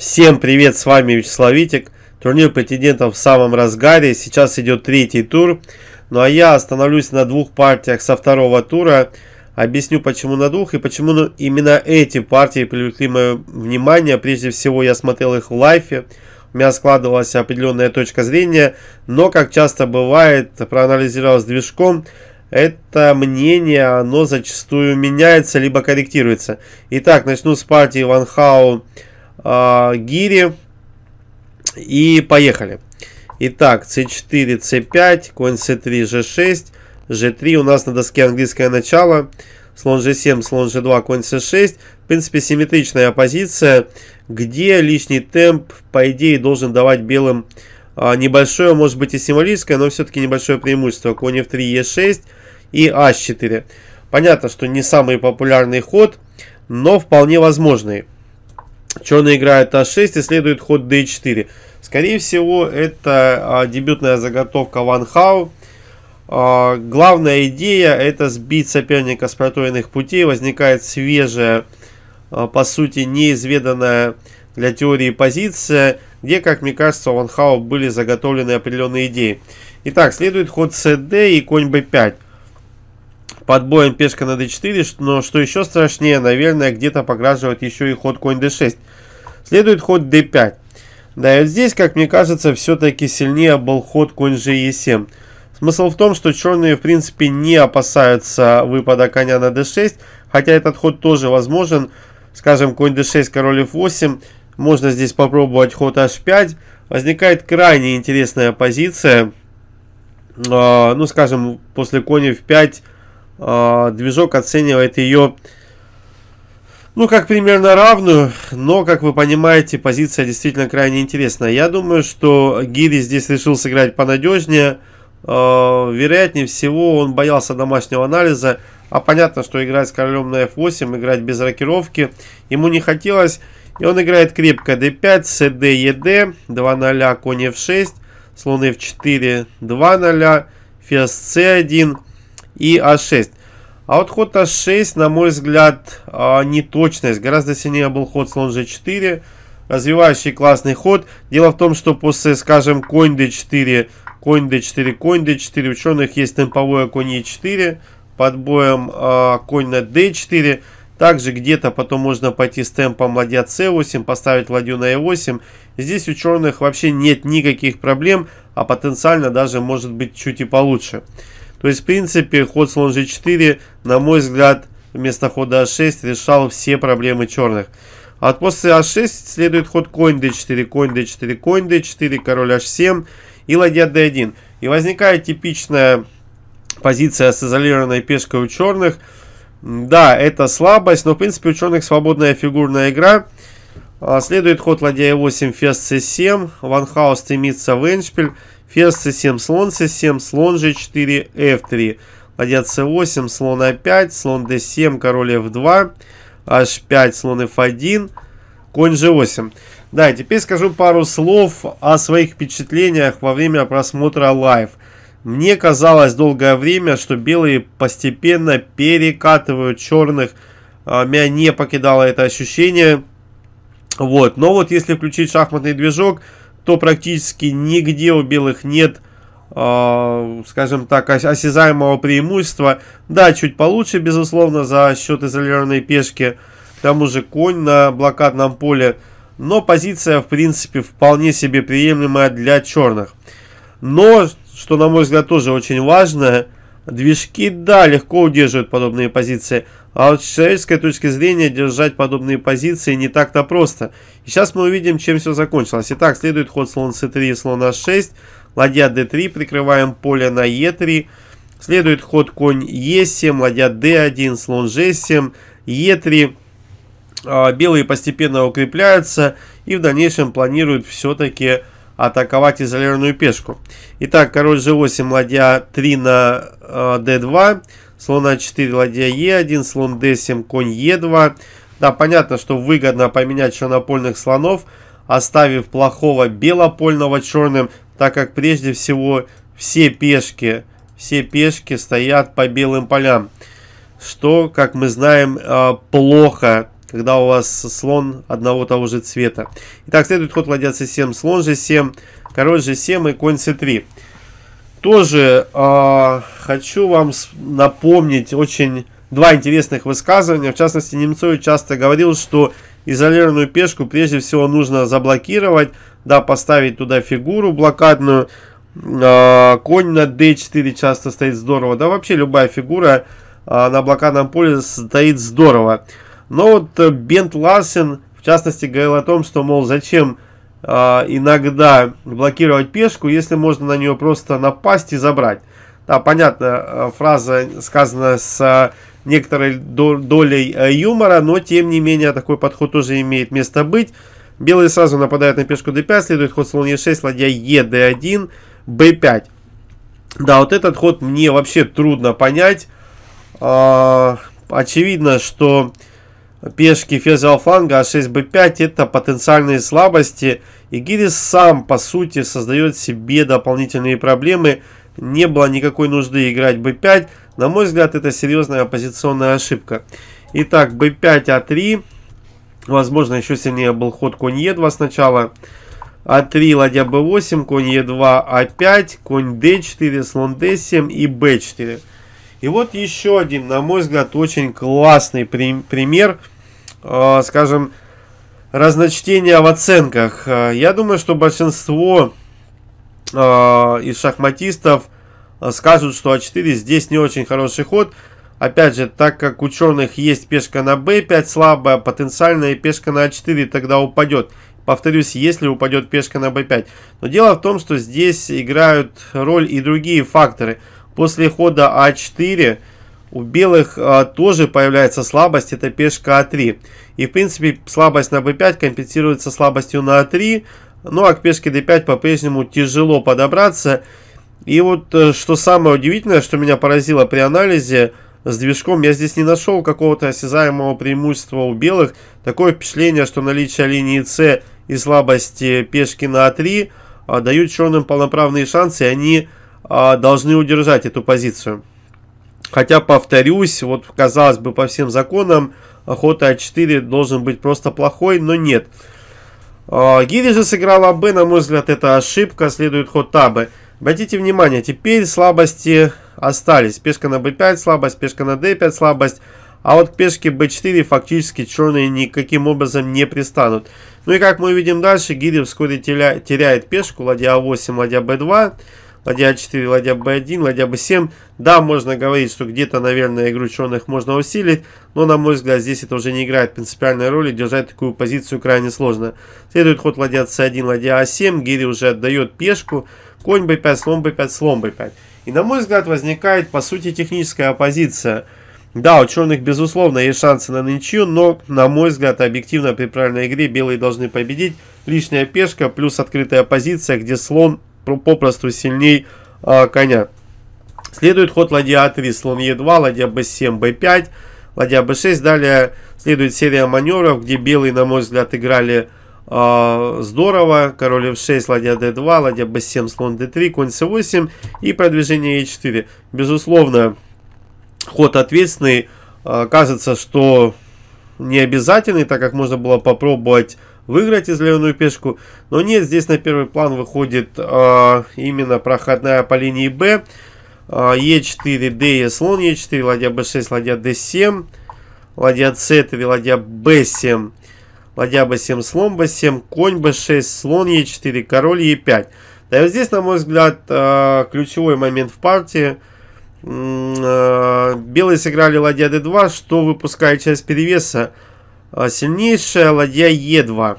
Всем привет, с вами Вячеслав Витик. Турнир претендентов в самом разгаре. Сейчас идет третий тур. Ну а я остановлюсь на двух партиях со второго тура. Объясню, почему на двух и почему именно эти партии привлекли мое внимание. Прежде всего, я смотрел их в лайфе. У меня складывалась определенная точка зрения. Но, как часто бывает, проанализировал с движком, это мнение, оно зачастую меняется, либо корректируется. Итак, начну с партии Ван Хау а, гири. И поехали. Итак, c4, c5, конь c3, g6, g3 у нас на доске английское начало, слон g7, слон g2, конь c6. В принципе, симметричная позиция, где лишний темп, по идее, должен давать белым а, небольшое, может быть и символическое, но все-таки небольшое преимущество. Конь f3, e6 и h4. А Понятно, что не самый популярный ход, но вполне возможный. Черный играет А6 и следует ход d4. Скорее всего, это а, дебютная заготовка Ван Хау. А, главная идея это сбить соперника с протоенных путей. Возникает свежая, а, по сути, неизведанная для теории позиция, где, как мне кажется, у Ван Хау были заготовлены определенные идеи. Итак, следует ход cd и конь b5 под боем пешка на d4, но что еще страшнее, наверное, где-то пограживает еще и ход конь d6. Следует ход d5. Да, и вот здесь, как мне кажется, все-таки сильнее был ход конь же 7 Смысл в том, что черные, в принципе, не опасаются выпада коня на d6, хотя этот ход тоже возможен. Скажем, конь d6, король f8, можно здесь попробовать ход h5. Возникает крайне интересная позиция. А, ну, скажем, после коня f5 а, движок оценивает ее, ну, как примерно равную, но, как вы понимаете, позиция действительно крайне интересная. Я думаю, что Гири здесь решил сыграть понадежнее. А, вероятнее всего, он боялся домашнего анализа. А понятно, что играть с королем на f8, играть без рокировки, ему не хотелось. И он играет крепко d5, cd, ed, 2 0, конь f6, слон f4, 2 0, ферзь c1 и А6. А вот ход А6, на мой взгляд, а, неточность. Гораздо сильнее был ход слон G4. Развивающий классный ход. Дело в том, что после, скажем, конь D4, конь D4, конь D4, у ученых есть темповое конь E4, под боем э, конь на D4. Также где-то потом можно пойти с темпом ладья c8, поставить ладью на e8. Здесь у черных вообще нет никаких проблем, а потенциально даже может быть чуть и получше. То есть, в принципе, ход слон g4, на мой взгляд, вместо хода а6 решал все проблемы черных. А после а6 следует ход конь d4, конь d4, конь d4, король h7 и ладья d1. И возникает типичная позиция с изолированной пешкой у черных. Да, это слабость, но в принципе у черных свободная фигурная игра. А, следует ход ладья e8, ферзь c7, ван хаус стремится в эндшпиль. Ферзь c7, слон c7, слон g4, f3. Ладья c8, слон a5, слон d7, король f2, h5, слон f1, конь g8. Да, теперь скажу пару слов о своих впечатлениях во время просмотра лайв. Мне казалось долгое время, что белые постепенно перекатывают черных. А, меня не покидало это ощущение. Вот, но вот если включить шахматный движок, то практически нигде у белых нет, а, скажем так, осязаемого преимущества. Да, чуть получше, безусловно, за счет изолированной пешки. К тому же конь на блокадном поле. Но позиция, в принципе, вполне себе приемлемая для черных. Но, что, на мой взгляд, тоже очень важно. Движки, да, легко удерживают подобные позиции. А вот с человеческой точки зрения держать подобные позиции не так-то просто. И сейчас мы увидим, чем все закончилось. Итак, следует ход слон c3 слон h6. А ладья d3, прикрываем поле на e3. Следует ход конь e7, ладья d1, слон g7, e3. А, белые постепенно укрепляются и в дальнейшем планируют все-таки атаковать изолированную пешку. Итак, король g8, ладья 3 на э, d2, слон a4, а ладья e1, слон d7, конь e2. Да, понятно, что выгодно поменять чернопольных слонов, оставив плохого белопольного черным, так как прежде всего все пешки, все пешки стоят по белым полям. Что, как мы знаем, э, плохо когда у вас слон одного того же цвета. Итак, следует ход ладья c7, слон g7, король g7 и конь c3. Тоже э, хочу вам напомнить очень два интересных высказывания. В частности, Немцов часто говорил, что изолированную пешку прежде всего нужно заблокировать, да, поставить туда фигуру блокадную. Э, конь на d4 часто стоит здорово, да вообще любая фигура э, на блокадном поле стоит здорово. Но вот э, Бент Ларсен, в частности, говорил о том, что, мол, зачем а, иногда блокировать пешку, если можно на нее просто напасть и забрать. Да, понятно, э, фраза сказана с э, некоторой долей юмора, но тем не менее такой подход тоже имеет место быть. Белые сразу нападают на пешку d5, следует ход слон e6, ладья e, 1 b5. Да, вот этот ход мне вообще трудно понять. А, очевидно, что пешки ферзевого фланга, а 6 б 5 это потенциальные слабости. И Гирис сам, по сути, создает себе дополнительные проблемы. Не было никакой нужды играть б 5 На мой взгляд, это серьезная оппозиционная ошибка. Итак, б 5 а 3 Возможно, еще сильнее был ход конь е 2 сначала. а3, ладья б 8 конь е 2 а 5 конь d4, слон d7 и б 4 и вот еще один, на мой взгляд, очень классный пример, э, скажем, разночтения в оценках. Э, я думаю, что большинство э, из шахматистов скажут, что А4 здесь не очень хороший ход. Опять же, так как у черных есть пешка на b5 слабая, потенциальная пешка на а4 тогда упадет. Повторюсь, если упадет пешка на b5. Но дело в том, что здесь играют роль и другие факторы – После хода А4 у белых а, тоже появляется слабость, это пешка А3. И в принципе слабость на b5 компенсируется слабостью на А3. Ну а к пешке d5 по-прежнему тяжело подобраться. И вот э, что самое удивительное, что меня поразило при анализе с движком, я здесь не нашел какого-то осязаемого преимущества у белых. Такое впечатление, что наличие линии С и слабости пешки на А3 а, дают черным полноправные шансы, и они а, должны удержать эту позицию. Хотя, повторюсь, вот казалось бы по всем законам, охота А4 должен быть просто плохой, но нет. А, Гири же сыграла Б, на мой взгляд, это ошибка, следует ход Табы. Обратите внимание, теперь слабости остались. Пешка на b5 слабость, пешка на d5 слабость. А вот к пешке b4 фактически черные никаким образом не пристанут. Ну и как мы видим дальше, Гири вскоре теряет пешку, ладья a8, а ладья b2 ладья А4, ладья Б1, ладья Б7. Да, можно говорить, что где-то, наверное, игру черных можно усилить, но, на мой взгляд, здесь это уже не играет принципиальной роли, держать такую позицию крайне сложно. Следует ход ладья С1, ладья А7, Гири уже отдает пешку, конь Б5, слон Б5, слон Б5. И, на мой взгляд, возникает, по сути, техническая оппозиция. Да, у черных, безусловно, есть шансы на ничью, но, на мой взгляд, объективно при правильной игре белые должны победить. Лишняя пешка плюс открытая позиция, где слон попросту сильней э, коня. Следует ход ладья А3, слон Е2, ладья Б7, Б5, ладья Б6. Далее следует серия маневров, где белые, на мой взгляд, играли э, здорово. Король F6, ладья D2, ладья B7, слон D3, конь C8 и продвижение E4. Безусловно, ход ответственный. Э, кажется, что не обязательный, так как можно было попробовать выиграть излевную пешку. Но нет, здесь на первый план выходит э, именно проходная по линии b Э, Е4, d и слон e 4 ладья b 6 ладья d 7 ладья c 3 ладья b 7 ладья b 7 слон b 7 конь b 6 слон e 4 король e 5 Да и вот здесь, на мой взгляд, э, ключевой момент в партии – а, Белые сыграли ладья d2, что выпускает часть перевеса. А, сильнейшая ладья Е2.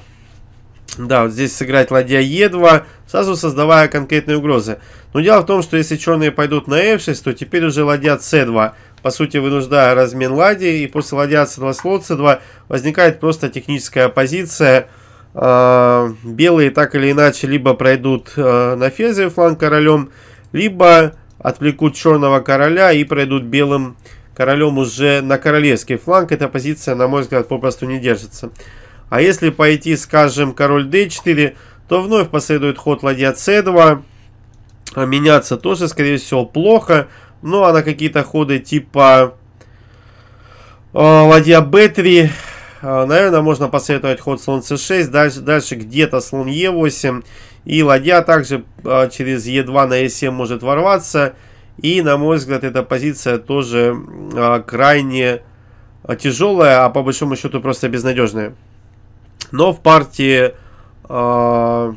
Да, вот здесь сыграть ладья Е2, сразу создавая конкретные угрозы. Но дело в том, что если черные пойдут на F6, то теперь уже ладья c 2 По сути, вынуждая размен ладей и после ладья С2 слот c 2 возникает просто техническая позиция. А, белые так или иначе либо пройдут а, на ферзевый фланг королем, либо отвлекут черного короля и пройдут белым королем уже на королевский фланг, эта позиция, на мой взгляд, попросту не держится. А если пойти, скажем, король d4, то вновь последует ход ладья c2. А меняться тоже, скорее всего, плохо. Ну, а на какие-то ходы типа э, ладья b3, э, а, наверное, можно посоветовать ход слон c6, дальше, дальше где-то слон e8. И ладья также э, через e2 на e7 может ворваться. И, на мой взгляд, эта позиция тоже а, крайне а, тяжелая, а по большому счету просто безнадежная. Но в партии а,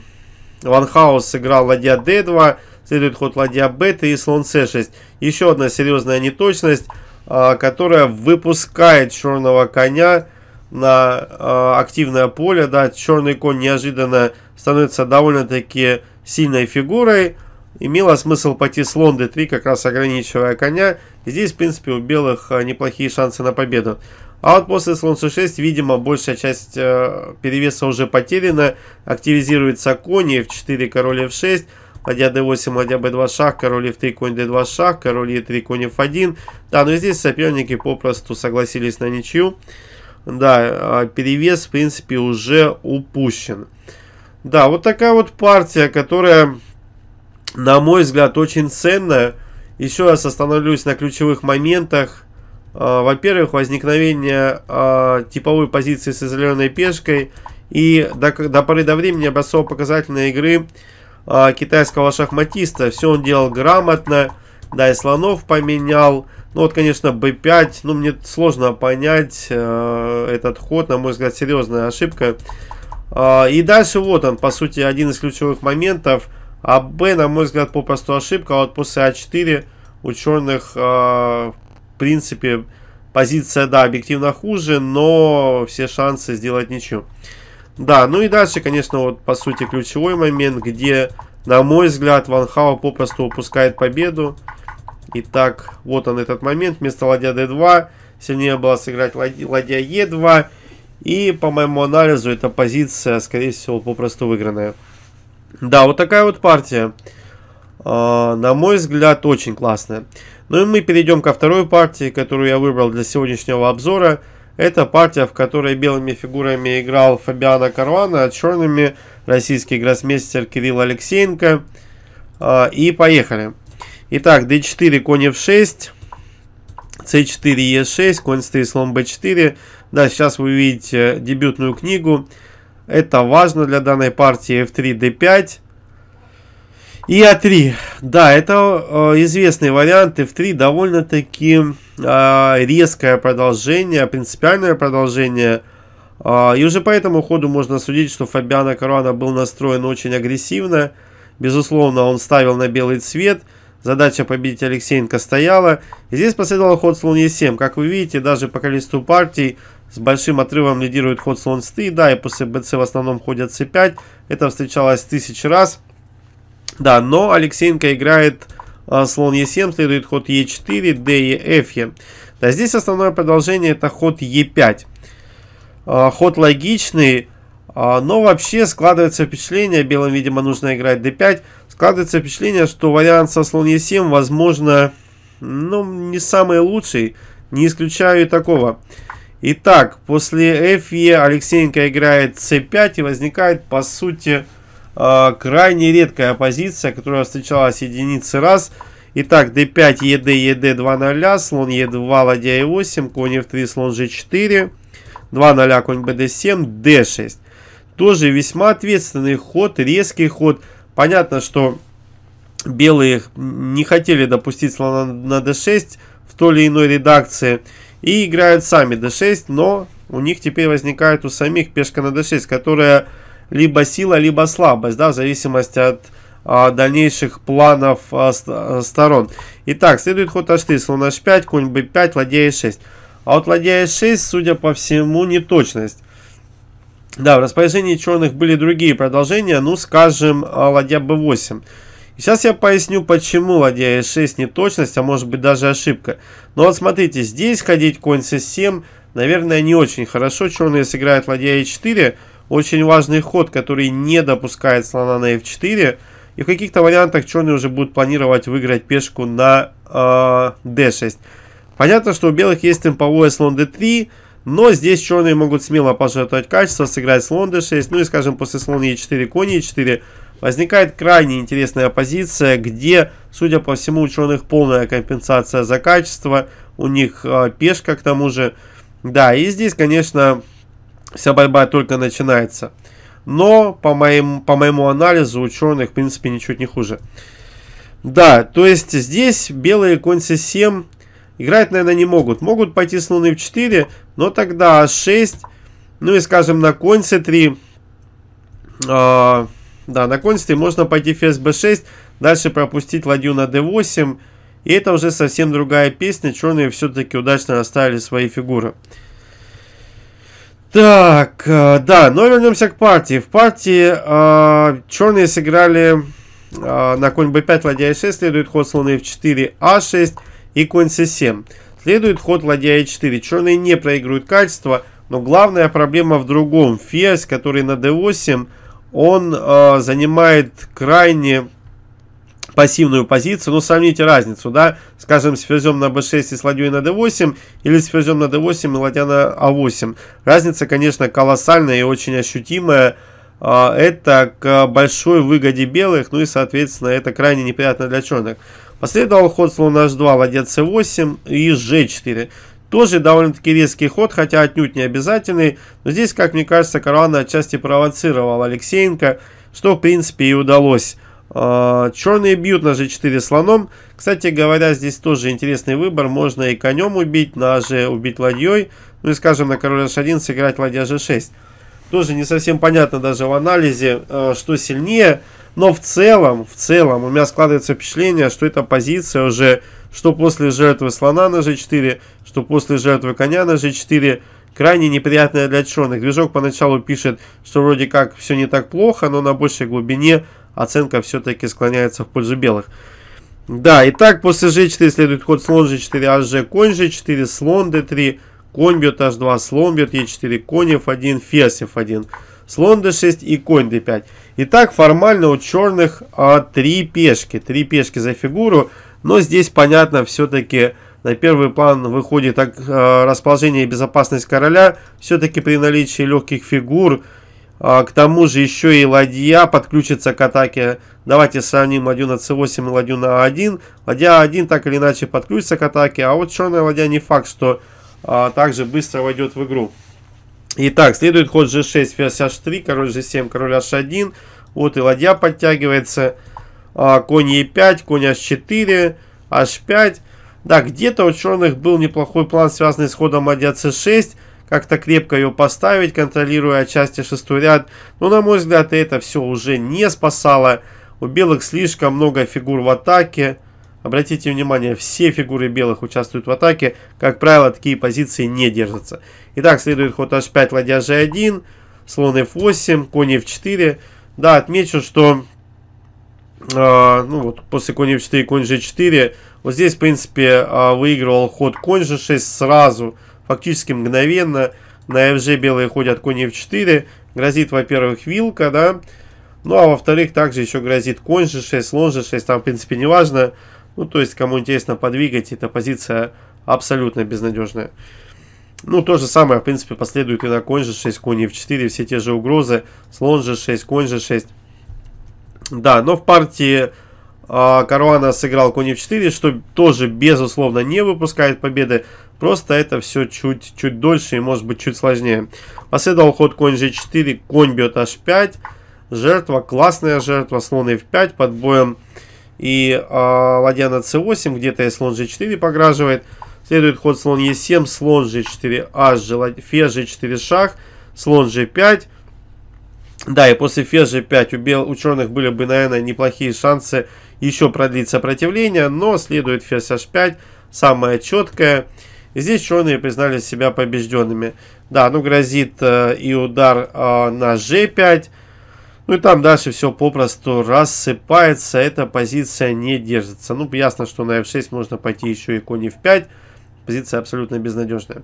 Ванхаус сыграл ладья d2, следует ход ладья b бета и слон c6. Еще одна серьезная неточность, а, которая выпускает черного коня на э, активное поле, да, черный конь неожиданно становится довольно-таки сильной фигурой, Имело смысл пойти с слон d3, как раз ограничивая коня. здесь, в принципе, у белых э, неплохие шансы на победу. А вот после слон c6, видимо, большая часть э, перевеса уже потеряна. Активизируется конь, f4, король f6, ладья d8, ладья b2, шах, король f3, конь d2, шах, король e3, конь f1. Да, но здесь соперники попросту согласились на ничью. Да, э, перевес, в принципе, уже упущен. Да, вот такая вот партия, которая на мой взгляд, очень ценная. Еще раз остановлюсь на ключевых моментах. А, во-первых, возникновение а, типовой позиции с изоленной пешкой и до, до поры до времени образцово показательной игры а, китайского шахматиста. Все он делал грамотно, да, и слонов поменял. Ну вот, конечно, b5, ну мне сложно понять этот ход, на мой взгляд, серьезная ошибка. И дальше вот он, по сути, один из ключевых моментов – а Б, на мой взгляд, попросту ошибка. А вот после А4 у черных, э, в принципе, позиция, да, объективно хуже, но все шансы сделать ничью. Да, ну и дальше, конечно, вот, по сути, ключевой момент, где, на мой взгляд, Ван Хао попросту упускает победу. Итак, вот он этот момент. Вместо ладья d2 сильнее было сыграть ладья е 2 И по моему анализу эта позиция, скорее всего, попросту выигранная. Да, вот такая вот партия. Э, на мой взгляд, очень классная. Ну и мы перейдем ко второй партии, которую я выбрал для сегодняшнего обзора. Это партия, в которой белыми фигурами играл Фабиано Карвана, а черными российский гроссмейстер Кирилл Алексеенко. Э, и поехали. Итак, d4, конь f6, c4, e6, конь стоит слон b4. Да, сейчас вы видите дебютную книгу. Это важно для данной партии f3, d5. И А3. Да, это э, известный вариант. F3 довольно-таки э, резкое продолжение, принципиальное продолжение. Э, и уже по этому ходу можно судить, что Фабиана Каруана был настроен очень агрессивно. Безусловно, он ставил на белый цвет. Задача победить Алексеенко стояла. И здесь последовал ход слон Е7. Как вы видите, даже по количеству партий с большим отрывом лидирует ход слон c да, и после bc в основном ходят c5. Это встречалось тысячи раз. Да, но Алексеенко играет э, слон e7, следует ход e4, d, e, f. Да, здесь основное продолжение это ход e5. Э, а, ход логичный, э, но вообще складывается впечатление, белым, видимо, нужно играть d5, складывается впечатление, что вариант со слон e7, возможно, ну, не самый лучший. Не исключаю и такого. Итак, после FE Алексеенко играет C5 и возникает, по сути, э, крайне редкая позиция, которая встречалась единицы раз. Итак, d5, ед, ед, 2 0, слон e2, ладья e8, конь f3, слон g4, 2 0, конь bd7, d6. Тоже весьма ответственный ход, резкий ход. Понятно, что белые не хотели допустить слона на d6 в той или иной редакции. И играют сами d6, но у них теперь возникает у самих пешка на d6, которая либо сила, либо слабость, да, в зависимости от а, дальнейших планов а, с, а, сторон. Итак, следует ход h3, слон h5, конь b5, ладья e6. А вот ладья e6, судя по всему, неточность. Да, в распоряжении черных были другие продолжения, ну, скажем, а, ладья b8. Сейчас я поясню, почему ладья e6 не точность, а может быть даже ошибка. Но вот смотрите, здесь ходить конь c7, наверное, не очень хорошо. Черные сыграют ладья e4. Очень важный ход, который не допускает слона на f4. И в каких-то вариантах черные уже будут планировать выиграть пешку на а, э, d6. Понятно, что у белых есть темповое слон d3. Но здесь черные могут смело пожертвовать качество, сыграть слон d6. Ну и, скажем, после слона e4, конь e4 возникает крайне интересная позиция, где, судя по всему, ученых полная компенсация за качество, у них э, пешка к тому же. Да, и здесь, конечно, вся борьба только начинается. Но, по моему, по моему анализу, ученых, в принципе, ничуть не хуже. Да, то есть здесь белые конь c7 играть, наверное, не могут. Могут пойти с луны 4, но тогда а6, ну и, скажем, на конь c3... Э, да, на консте можно пойти ферзь b6, дальше пропустить ладью на d8. И это уже совсем другая песня. Черные все-таки удачно расставили свои фигуры. Так, э, да, но вернемся к партии. В партии э, черные сыграли э, на конь b5, ладья e6, следует ход слона f4, a6 а и конь c7. Следует ход ладья e4. Черные не проигрывают качество, но главная проблема в другом. Ферзь, который на d8, он э, занимает крайне пассивную позицию. но ну, сравните разницу, да, скажем, с ферзем на b6 и с ладьей на d8, или с ферзем на d8 и ладья на a8. А Разница, конечно, колоссальная и очень ощутимая. А, это к большой выгоде белых, ну и, соответственно, это крайне неприятно для черных. Последовал ход слона h2, ладья c8 и g4. Тоже довольно-таки резкий ход, хотя отнюдь не обязательный. Но здесь, как мне кажется, Карана отчасти провоцировал Алексеенко, что в принципе и удалось. А, черные бьют на g4 слоном. Кстати говоря, здесь тоже интересный выбор. Можно и конем убить, на g убить ладьей. Ну и, скажем, на король h1 сыграть ладья g6. Тоже не совсем понятно даже в анализе, э, что сильнее. Но в целом, в целом у меня складывается впечатление, что эта позиция уже, что после жертвы слона на g4, что после жертвы коня на g4, крайне неприятная для черных. Движок поначалу пишет, что вроде как все не так плохо, но на большей глубине оценка все-таки склоняется в пользу белых. Да, и так после g4 следует ход слон g4, hg, а конь g4, слон d3, конь бьет h2, слон бьет e4, конь f1, ферзь f1, слон d6 и конь d5. Итак, формально у черных а, 3 пешки, 3 пешки за фигуру, но здесь понятно все-таки на первый план выходит а, расположение и безопасность короля, все-таки при наличии легких фигур, а, к тому же еще и ладья подключится к атаке. Давайте сравним ладью на c8 и ладью на a1. Ладья a1 так или иначе подключится к атаке, а вот черная ладья не факт, что а, также быстро войдет в игру. Итак, следует ход g6, ферзь h3, король g7, король h1. Вот и ладья подтягивается. А, конь e5, конь h4, h5. Да, где-то у черных был неплохой план, связанный с ходом ладья c6. Как-то крепко ее поставить, контролируя отчасти шестой ряд. Но, на мой взгляд, это все уже не спасало. У белых слишком много фигур в атаке. Обратите внимание, все фигуры белых участвуют в атаке. Как правило, такие позиции не держатся. Итак, следует ход h5, ладья g1, слон f8, конь f4. Да, отмечу, что э, ну вот, после конь f4 и конь g4, вот здесь, в принципе, э, выигрывал ход конь g6 сразу, фактически мгновенно. На fg белые ходят конь f4. Грозит, во-первых, вилка, да. Ну, а во-вторых, также еще грозит конь g6, слон g6. Там, в принципе, не важно. Ну, то есть, кому интересно подвигать, эта позиция абсолютно безнадежная. Ну, то же самое, в принципе, последует и на конь g6, конь f4, все те же угрозы. Слон g6, конь g6. Да, но в партии э, а, Каруана сыграл конь f4, что тоже, безусловно, не выпускает победы. Просто это все чуть-чуть дольше и, может быть, чуть сложнее. Последовал ход конь g4, конь бьет h5. Жертва, классная жертва, слон f5 под боем и э, а, ладья на c8, где-то и слон g4 пограживает. Следует ход слон e7, слон g4, аж g, фе g4 шах, слон g5. Да, и после фе g5 у, бел, у черных были бы, наверное, неплохие шансы еще продлить сопротивление, но следует ферзь h5, самое четкое. И здесь черные признали себя побежденными. Да, ну грозит э, и удар э, на g5, ну и там дальше все попросту рассыпается, эта позиция не держится. Ну, ясно, что на f6 можно пойти еще и конь f5, позиция абсолютно безнадежная.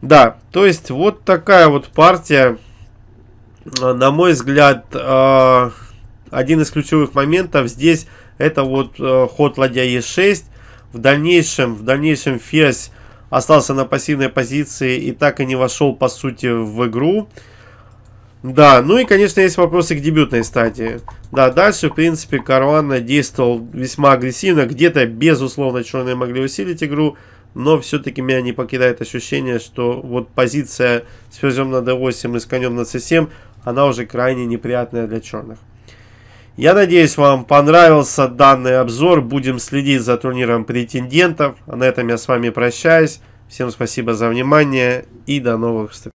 Да, то есть вот такая вот партия, а, на мой взгляд, а, один из ключевых моментов здесь это вот э, ход ладья e6. В дальнейшем, в дальнейшем ферзь остался на пассивной позиции и так и не вошел по сути в игру. Да, ну и, конечно, есть вопросы к дебютной стадии. Да, дальше, в принципе, Карвана действовал весьма агрессивно. Где-то, безусловно, черные могли усилить игру, но все-таки меня не покидает ощущение, что вот позиция с ферзем на d8 и с конем на c7, она уже крайне неприятная для черных. Я надеюсь, вам понравился данный обзор. Будем следить за турниром претендентов. А на этом я с вами прощаюсь. Всем спасибо за внимание и до новых встреч.